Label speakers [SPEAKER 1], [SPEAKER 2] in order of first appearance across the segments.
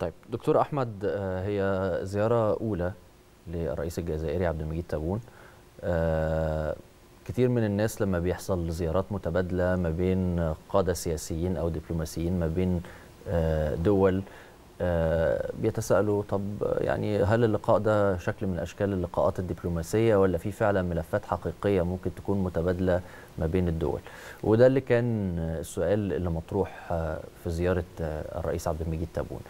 [SPEAKER 1] طيب دكتور احمد آه، هي زياره اولى للرئيس الجزائري عبد المجيد تبون آه، كتير من الناس لما بيحصل زيارات متبادله ما بين قاده سياسيين او دبلوماسيين ما بين آه، دول بيتساءلوا طب يعني هل اللقاء ده شكل من اشكال اللقاءات الدبلوماسيه ولا في فعلا ملفات حقيقيه ممكن تكون متبادله ما بين الدول وده اللي كان السؤال اللي مطروح في زياره الرئيس عبد المجيد تبون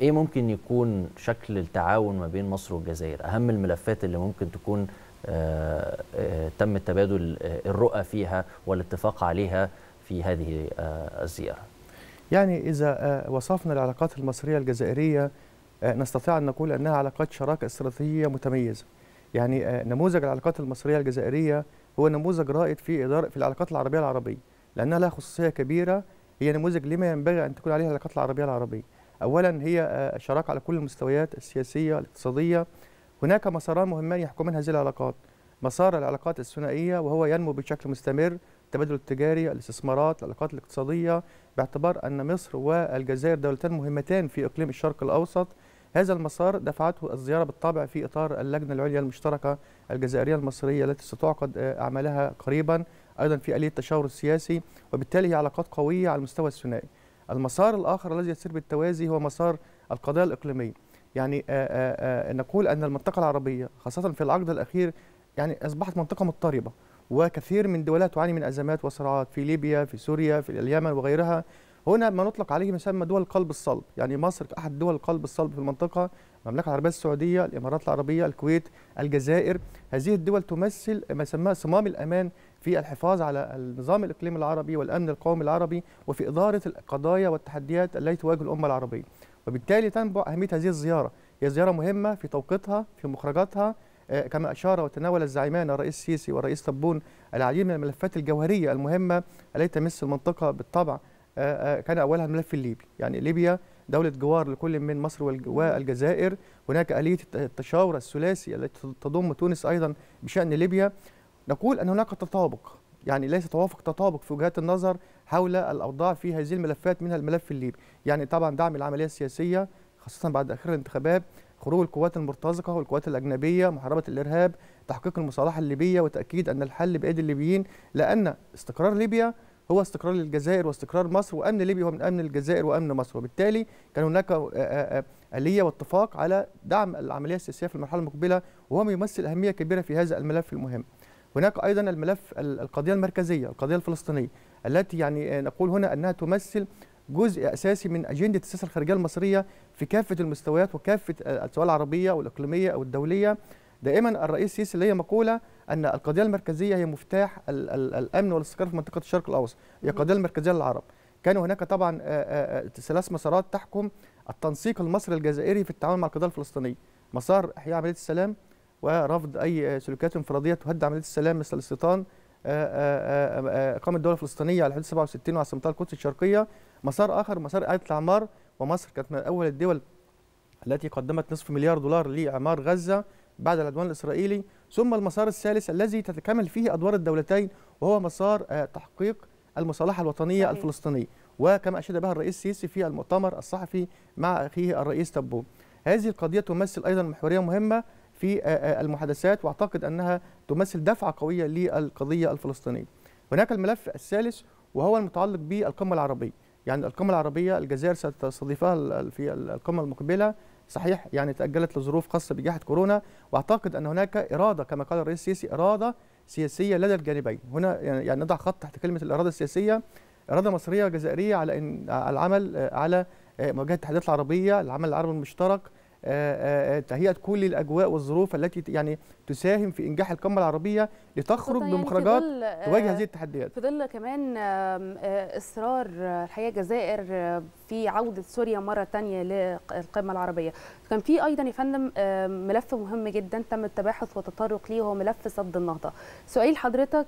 [SPEAKER 1] ايه ممكن يكون شكل التعاون ما بين مصر والجزائر اهم الملفات اللي ممكن تكون آه، آه، تم التبادل آه، الرؤى فيها والاتفاق عليها في هذه الزيارة
[SPEAKER 2] يعني إذا وصفنا العلاقات المصرية الجزائرية نستطيع أن نقول أنها علاقات شراكة استراتيجية متميزة يعني نموذج العلاقات المصرية الجزائرية هو نموذج رائد في إدارة في العلاقات العربية العربية لأنها لها خصوصية كبيرة هي نموذج لما ينبغي أن تكون عليه العلاقات العربية العربية اولا هي آه، شراكه على كل المستويات السياسيه الاقتصاديه هناك مساران مهمان يحكمان هذه العلاقات مسار العلاقات الثنائيه وهو ينمو بشكل مستمر التبادل التجاري الاستثمارات العلاقات الاقتصاديه باعتبار ان مصر والجزائر دولتان مهمتان في اقليم الشرق الاوسط هذا المسار دفعته الزياره بالطبع في اطار اللجنه العليا المشتركه الجزائريه المصريه التي ستعقد آه، اعمالها قريبا ايضا في اليه التشاور السياسي وبالتالي هي علاقات قويه على المستوى الثنائي المسار الآخر الذي يسير بالتوازي هو مسار القضايا الإقليمية يعني آآ آه، آآ آه، آه، نقول أن المنطقة العربية خاصة في العقد الأخير يعني أصبحت منطقة مضطربة وكثير من دولها تعاني من أزمات وصراعات في ليبيا في سوريا في اليمن وغيرها هنا ما نطلق عليه مسمى دول القلب الصلب يعني مصر أحد دول القلب الصلب في المنطقة المملكة العربية السعودية الإمارات العربية الكويت الجزائر هذه الدول تمثل ما سماه صمام الأمان في الحفاظ على النظام الإقليمي العربي والأمن القومي العربي وفي إدارة القضايا والتحديات التي تواجه الأمة العربية وبالتالي تنبع أهمية هذه الزيارة هي زيارة مهمة في توقيتها في مخرجاتها آه، كما أشار وتناول الزعيمان الرئيس السيسي والرئيس تبون العديد من الملفات الجوهرية المهمة التي تمس المنطقة بالطبع آه، آه، كان أولها الملف الليبي يعني ليبيا دولة جوار لكل من مصر والجزائر هناك آلية التشاور الثلاثي التي تضم تونس أيضا بشأن ليبيا نقول أن هناك تطابق يعني ليس توافق تطابق في وجهات النظر حول الأوضاع في هذه الملفات منها الملف الليبي يعني طبعا دعم العملية السياسية خاصة بعد آخر الانتخابات خروج القوات المرتزقة والقوات الأجنبية محاربة الإرهاب تحقيق المصالحة الليبية وتأكيد أن الحل بأيدي الليبيين لأن استقرار ليبيا هو استقرار الجزائر واستقرار مصر وأمن ليبيا هو من أمن الجزائر وأمن مصر وبالتالي كان هناك آلية واتفاق على دعم العملية السياسية في المرحلة المقبلة وهو يمثل أهمية كبيرة في هذا الملف المهم هناك ايضا الملف القضيه المركزيه القضيه الفلسطينيه التي يعني آه، نقول هنا انها تمثل جزء اساسي من اجنده السياسه الخارجيه المصريه في كافه المستويات وكافه آه، سواء العربيه او الاقليميه او الدوليه دائما الرئيس السيسي ليه مقوله ان القضيه المركزيه هي مفتاح الامن والاستقرار في منطقه الشرق الاوسط هي القضيه المركزيه للعرب كان هناك طبعا آه، ثلاث مسارات تحكم التنسيق المصري الجزائري في التعامل مع القضيه الفلسطينيه مسار احياء عمليه السلام ورفض أي سلوكيات انفرادية تهدد عملية السلام مثل الاستيطان إقامة آه، آه، آه، الدولة الفلسطينية على حدود 67 وعلى سمطار القدس الشرقية مسار آخر مسار إعادة الإعمار ومصر كانت من أول الدول التي قدمت نصف مليار دولار لإعمار غزة بعد العدوان الإسرائيلي ثم المسار الثالث الذي تتكامل فيه أدوار الدولتين وهو مسار تحقيق المصالحة الوطنية صحيح. الفلسطينية وكما أشاد بها الرئيس السيسي في المؤتمر الصحفي مع أخيه الرئيس تبو هذه القضية تمثل أيضا محورية مهمة في آه، آه، المحادثات واعتقد انها تمثل دفعه قويه للقضيه الفلسطينيه. هناك الملف الثالث وهو المتعلق بالقمه العربيه، يعني القمه العربيه الجزائر ستستضيفها في القمه المقبله صحيح يعني تاجلت لظروف خاصه بجائحه كورونا واعتقد ان هناك اراده كما قال الرئيس السيسي اراده سياسيه لدى الجانبين، هنا يعني, يعني نضع خط تحت كلمه الاراده السياسيه اراده مصريه جزائريه على ان العمل آه، على مواجهه التحديات العربيه، العمل العربي المشترك آه، آه، آه، تهيئه كل الاجواء والظروف التي يعني تساهم في انجاح القمه العربيه لتخرج يعني بمخرجات تواجه هذه التحديات. في ظل كمان اصرار الحقيقه الجزائر في عوده سوريا مره ثانيه للقمه العربيه، كان في ايضا يا فندم ملف مهم جدا تم التباحث والتطرق ليه هو ملف سد النهضه. سؤال حضرتك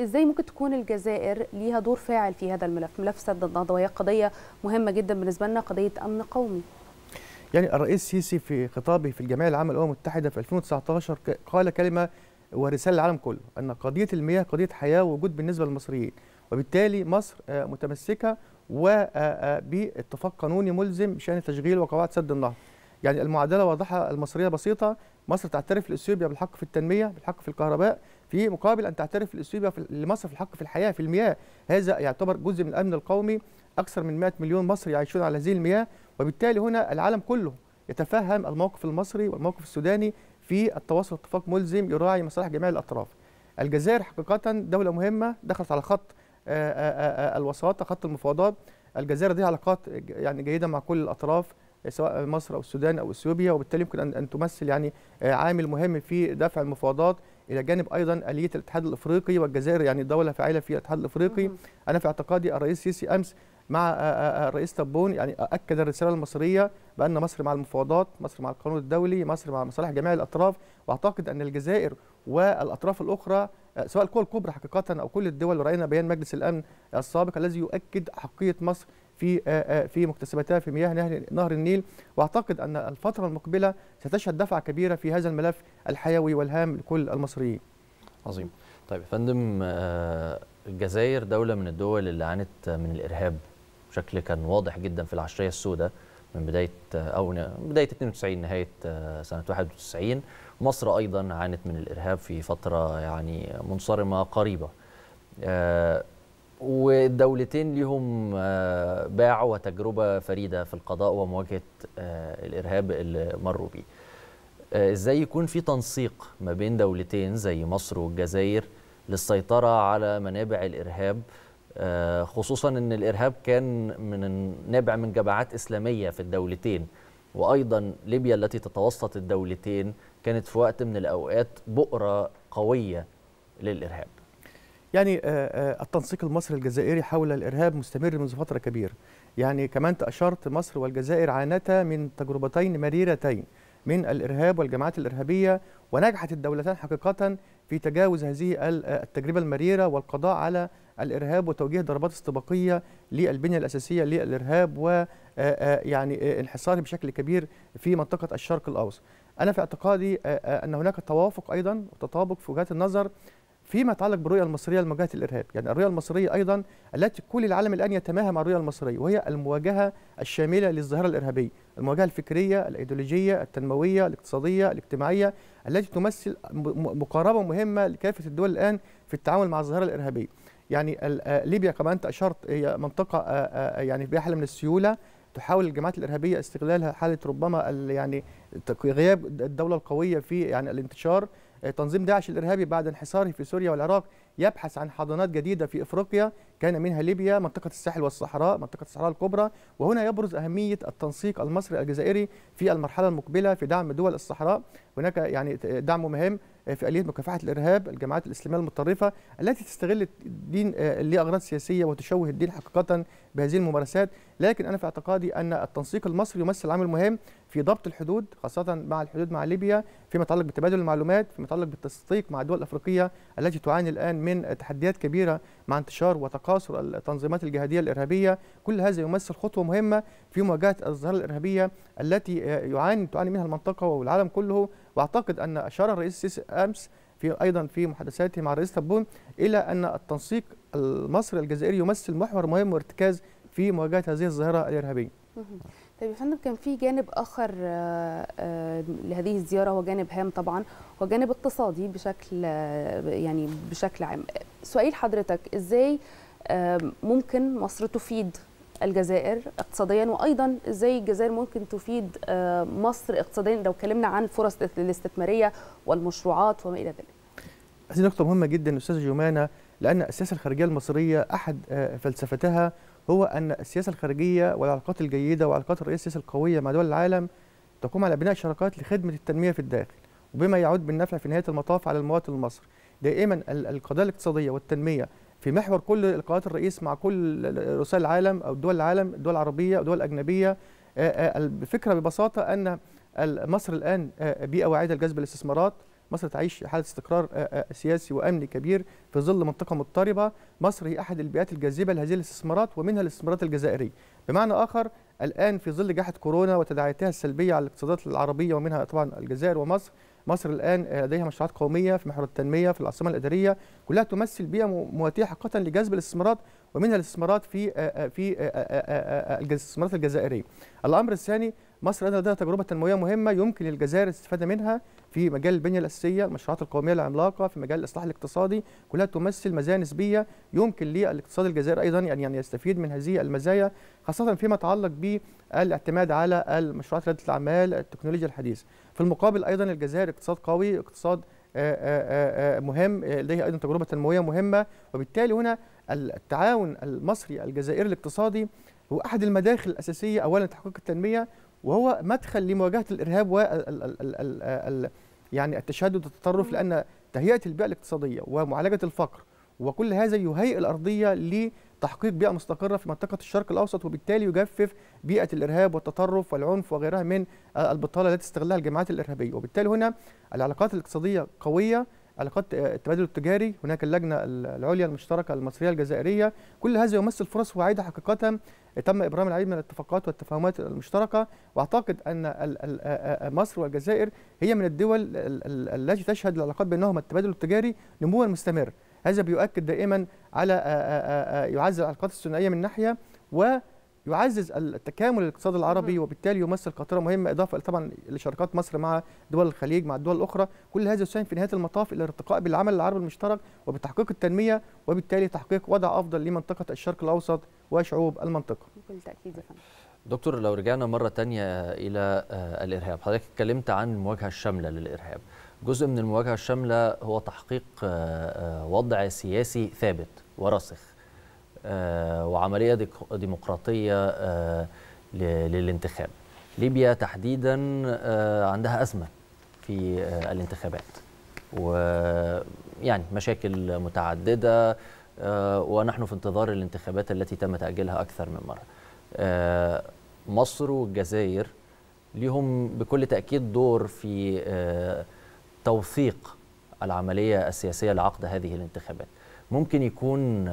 [SPEAKER 2] ازاي ممكن تكون الجزائر ليها دور فاعل في هذا الملف ملف سد النهضه وهي قضيه مهمه جدا بالنسبه لنا قضيه امن قومي يعني الرئيس السيسي في خطابه في الجمعيه العامه للامم المتحده في 2019 قال كلمه ورساله للعالم كله ان قضيه المياه قضيه حياه ووجود بالنسبه للمصريين وبالتالي مصر آه، متمسكه وباتفاق آه، آه، قانوني ملزم بشان تشغيل وقواعد سد النهر يعني المعادله واضحه المصريه بسيطه مصر تعترف لاثيوبيا بالحق في التنميه بالحق في الكهرباء في مقابل ان تعترف لاثيوبيا لمصر في الحق في الحياه في المياه هذا يعتبر جزء من الامن القومي اكثر من 100 مليون مصري يعيشون على هذه المياه وبالتالي هنا العالم كله يتفهم الموقف المصري والموقف السوداني في التواصل اتفاق ملزم يراعي مصالح جميع الأطراف الجزائر حقيقة دولة مهمة دخلت على خط آه، آه، آه، الوساطة خط المفاوضات الجزائر لديها علاقات يعني جيدة مع كل الأطراف سواء مصر أو السودان أو إثيوبيا وبالتالي يمكن أن تمثل يعني عامل مهم في دفع المفاوضات الى جانب ايضا اليه الاتحاد الافريقي والجزائر يعني دوله فاعله في الاتحاد الافريقي انا في اعتقادي الرئيس السيسي امس مع آه، آه، آه، الرئيس تبون يعني اكد الرساله المصريه بان مصر مع المفاوضات، مصر مع القانون الدولي، مصر مع مصالح جميع الاطراف، واعتقد ان الجزائر والاطراف الاخرى سواء القوى الكبرى حقيقه او كل الدول وراينا بيان مجلس الامن السابق الذي يؤكد حقيه مصر في في مكتسباتها في مياه نهر النيل واعتقد ان الفتره المقبله ستشهد دفعه كبيره في هذا الملف الحيوي والهام لكل المصريين.
[SPEAKER 1] عظيم. طيب يا فندم الجزائر دوله من الدول اللي عانت من الارهاب بشكل كان واضح جدا في العشريه السوداء من بدايه او بدايه 92 نهايه آه، سنه 91 مصر ايضا عانت من الارهاب في فتره يعني منصرمه قريبه آه، والدولتين ليهم آه، باع وتجربه فريده في القضاء ومواجهه الارهاب اللي مروا بيه ازاي يكون في تنسيق ما بين دولتين زي مصر والجزائر للسيطره على منابع الارهاب آه، خصوصا ان الارهاب كان من نابع من جماعات اسلاميه في الدولتين وايضا ليبيا التي تتوسط الدولتين كانت في وقت من الاوقات بؤره قويه للارهاب
[SPEAKER 2] يعني آه، آه، التنسيق المصري الجزائري حول الارهاب مستمر منذ فتره كبيره يعني كما انت اشرت مصر والجزائر عانتا من تجربتين مريرتين من الارهاب والجماعات الارهابيه ونجحت الدولتان حقيقه في تجاوز هذه التجربة المريرة والقضاء على الارهاب وتوجيه ضربات استباقيه للبنيه الاساسيه للارهاب ويعني انحصاره بشكل كبير في منطقه الشرق الاوسط. انا في اعتقادي ان هناك توافق ايضا وتطابق في وجهات النظر فيما يتعلق بالرؤيه المصريه لمواجهه الارهاب، يعني الرؤيه المصريه ايضا التي كل العالم الان يتماهى مع الرؤيه المصريه وهي المواجهه الشامله للظاهره الارهابيه، المواجهه الفكريه، الايديولوجيه، التنمويه، الاقتصاديه، الاجتماعيه التي تمثل مقاربه مهمه لكافه الدول الان في التعامل مع الظاهره الارهابيه. يعني آه، ليبيا كما انت اشرت آه، هي منطقه آه، يعني فيها حاله من السيوله تحاول الجماعات الارهابيه استغلالها حاله ربما يعني غياب الدوله القويه في يعني الانتشار تنظيم داعش الارهابي بعد انحصاره في سوريا والعراق يبحث عن حضانات جديدة في إفريقيا كان منها ليبيا منطقة الساحل والصحراء منطقة الصحراء الكبرى وهنا يبرز أهمية التنسيق المصري الجزائري في المرحلة المقبلة في دعم دول الصحراء هناك يعني دعم مهم في آلية مكافحة الإرهاب الجماعات الإسلامية المتطرفة التي تستغل الدين آه، لأغراض سياسية وتشوه الدين حقيقة بهذه الممارسات لكن أنا في اعتقادي أن التنسيق المصري يمثل عامل مهم في ضبط الحدود خاصة مع الحدود مع ليبيا فيما يتعلق بتبادل المعلومات فيما يتعلق بالتصديق مع الدول الأفريقية التي تعاني الآن من من تحديات كبيرة مع انتشار وتكاثر التنظيمات الجهادية الإرهابية كل هذا يمثل خطوة مهمة في مواجهة الظاهرة الإرهابية التي يعاني تعاني منها المنطقة والعالم كله وأعتقد أن أشار الرئيس السيسي أمس في ايضا في محادثاته مع الرئيس تبون الى ان التنسيق المصري الجزائري يمثل محور مهم وارتكاز في مواجهه هذه الظاهره الارهابيه. طيب يا فندم كان في جانب اخر آه، آه، لهذه الزياره هو جانب هام طبعا هو جانب اقتصادي بشكل آه، يعني بشكل عام سؤال حضرتك ازاي ممكن مصر تفيد الجزائر اقتصاديا وايضا ازاي الجزائر
[SPEAKER 1] ممكن تفيد مصر اقتصاديا لو اتكلمنا عن فرص الاستثماريه والمشروعات وما الى ذلك.
[SPEAKER 2] هذه نقطه مهمه جدا استاذه جمانه لان السياسه الخارجيه المصريه احد فلسفتها هو ان السياسه الخارجيه والعلاقات الجيده وعلاقات الرئيس السياسي القويه مع دول العالم تقوم على بناء شراكات لخدمه التنميه في الداخل وبما يعود بالنفع في نهايه المطاف على المواطن المصري دائما القضايا الاقتصاديه والتنميه في محور كل لقاءات الرئيس مع كل رؤساء العالم او دول العالم الدول العربيه او الاجنبيه الفكره آه، آه، ببساطه ان مصر الان آه، بيئه واعده لجذب الاستثمارات مصر تعيش حاله استقرار آه، آه، سياسي وامني كبير في ظل منطقه مضطربه مصر هي احد البيئات الجاذبه لهذه الاستثمارات ومنها الاستثمارات الجزائريه بمعنى اخر الان في ظل جائحه كورونا وتداعياتها السلبيه على الاقتصادات العربيه ومنها طبعا الجزائر ومصر مصر الان آه، لديها مشروعات قوميه في محور التنميه في العاصمه الاداريه كلها تمثل بيئه مواتيه حقيقه لجذب الاستثمارات ومنها الاستثمارات في في الاستثمارات الجزائريه. الامر الثاني مصر أيضا لديها تجربة تنموية مهمة يمكن للجزائر الاستفادة منها في مجال البنية الأساسية، المشروعات القومية العملاقة، في مجال الإصلاح الاقتصادي، كلها تمثل مزايا نسبية يمكن للاقتصاد الجزائري أيضا يعني يستفيد من هذه المزايا خاصة فيما يتعلق بالاعتماد على المشروعات ريادة الأعمال، التكنولوجيا الحديثة. في المقابل أيضا الجزائر اقتصاد قوي، اقتصاد آه، آه، آه، مهم لديه ايضا تجربه تنمويه مهمه وبالتالي هنا التعاون المصري الجزائري الاقتصادي هو احد المداخل الاساسيه اولا لتحقيق التنميه وهو مدخل لمواجهه الارهاب و يعني التشدد والتطرف لان تهيئه البيئه الاقتصاديه ومعالجه الفقر وكل هذا يهيئ الارضيه لتحقيق بيئه مستقره في منطقه الشرق الاوسط وبالتالي يجفف بيئه الارهاب والتطرف والعنف وغيرها من البطاله التي تستغلها الجماعات الارهابيه وبالتالي هنا العلاقات الاقتصاديه قويه علاقات آه، التبادل التجاري هناك اللجنه العليا المشتركه المصريه الجزائريه كل هذا يمثل فرص واعده حقيقه تم ابرام العديد من الاتفاقات والتفاهمات المشتركه واعتقد ان آه، آه، مصر والجزائر هي من الدول التي تشهد العلاقات بينهما التبادل التجاري نموا مستمر هذا بيؤكد دائما على يعزز العلاقات الثنائيه من ناحيه و يعزز التكامل الاقتصادي العربي وبالتالي يمثل قاطره مهمه اضافه طبعا لشراكات مصر مع دول الخليج مع الدول الاخرى كل هذا يساهم في نهايه المطاف الى الارتقاء بالعمل العربي المشترك وبتحقيق التنميه وبالتالي تحقيق وضع افضل لمنطقه الشرق الاوسط وشعوب المنطقه بكل تاكيد يا فندم
[SPEAKER 1] دكتور لو رجعنا مرة ثانيه إلى آه، الإرهاب حضرتك اتكلمت عن المواجهة الشاملة للإرهاب جزء من المواجهة الشاملة هو تحقيق آه، آه، وضع سياسي ثابت وراسخ آه، وعملية ديمقراطية آه، للانتخاب ليبيا تحديدا آه، عندها أزمة في الانتخابات ويعني مشاكل متعددة ونحن في انتظار الانتخابات التي تم تأجيلها أكثر من مرة مصر والجزائر لهم بكل تأكيد دور في توثيق العملية السياسية لعقد هذه الانتخابات ممكن يكون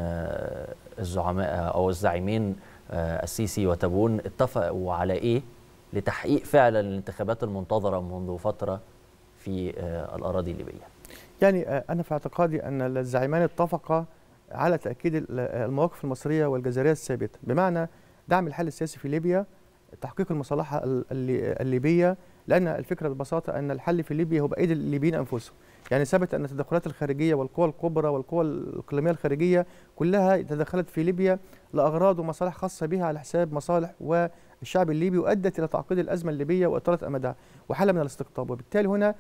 [SPEAKER 1] الزعماء او الزعيمين آه، السيسي وتبون اتفقوا على ايه لتحقيق فعلا الانتخابات المنتظره منذ فتره في آه، الاراضي الليبيه.
[SPEAKER 2] يعني آه، انا في اعتقادي ان الزعيمان اتفقا على تاكيد المواقف المصريه والجزائريه الثابته، بمعنى دعم الحل السياسي في ليبيا، تحقيق المصالحه الليبيه لان الفكره ببساطه ان الحل في ليبيا هو بايد الليبيين انفسهم يعني ثبت ان التدخلات الخارجيه والقوى الكبرى والقوى الاقليميه الخارجيه كلها تدخلت في ليبيا لاغراض ومصالح خاصه بها على حساب مصالح والشعب الليبي وادت الى تعقيد الازمه الليبيه واطاله امدها وحاله من الاستقطاب وبالتالي هنا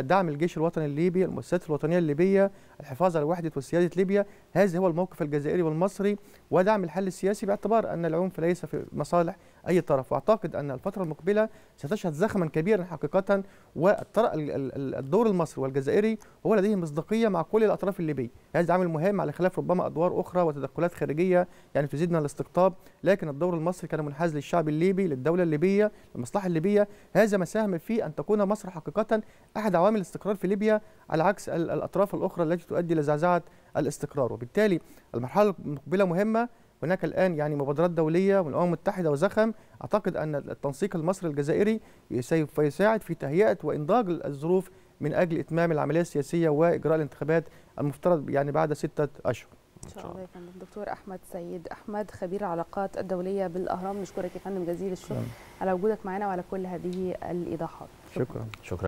[SPEAKER 2] دعم الجيش الوطني الليبي المؤسسات الوطنيه الليبيه الحفاظ على وحده وسياده ليبيا هذا هو الموقف الجزائري والمصري ودعم الحل السياسي باعتبار ان العنف ليس في مصالح اي طرف واعتقد ان الفتره المقبله ستشهد زخما كبيرا حقيقه والدور المصري والجزائري هو لديه مصداقيه مع كل الاطراف الليبيه هذا عامل مهم على خلاف ربما ادوار اخرى وتدخلات خارجيه يعني من الاستقطاب لكن الدور المصري كان منحاز للشعب الليبي للدوله الليبيه للمصلحه الليبيه هذا ما ساهم في ان تكون مصر حقيقه احد عوامل الاستقرار في ليبيا على عكس الاطراف الاخرى التي تؤدي الى زعزعه الاستقرار وبالتالي المرحله المقبله مهمه هناك الان يعني مبادرات دوليه من الامم المتحده وزخم اعتقد ان التنسيق المصري الجزائري سيساعد في تهيئه وانضاج الظروف من اجل اتمام العمليه السياسيه واجراء الانتخابات المفترض يعني بعد سته اشهر ان شاء الله يا فندم دكتور احمد سيد احمد خبير العلاقات الدوليه بالاهرام نشكرك يا فندم جزيل الشكر نعم. على وجودك معنا وعلى كل هذه الايضاحات
[SPEAKER 1] شكرا شكرا, شكرا.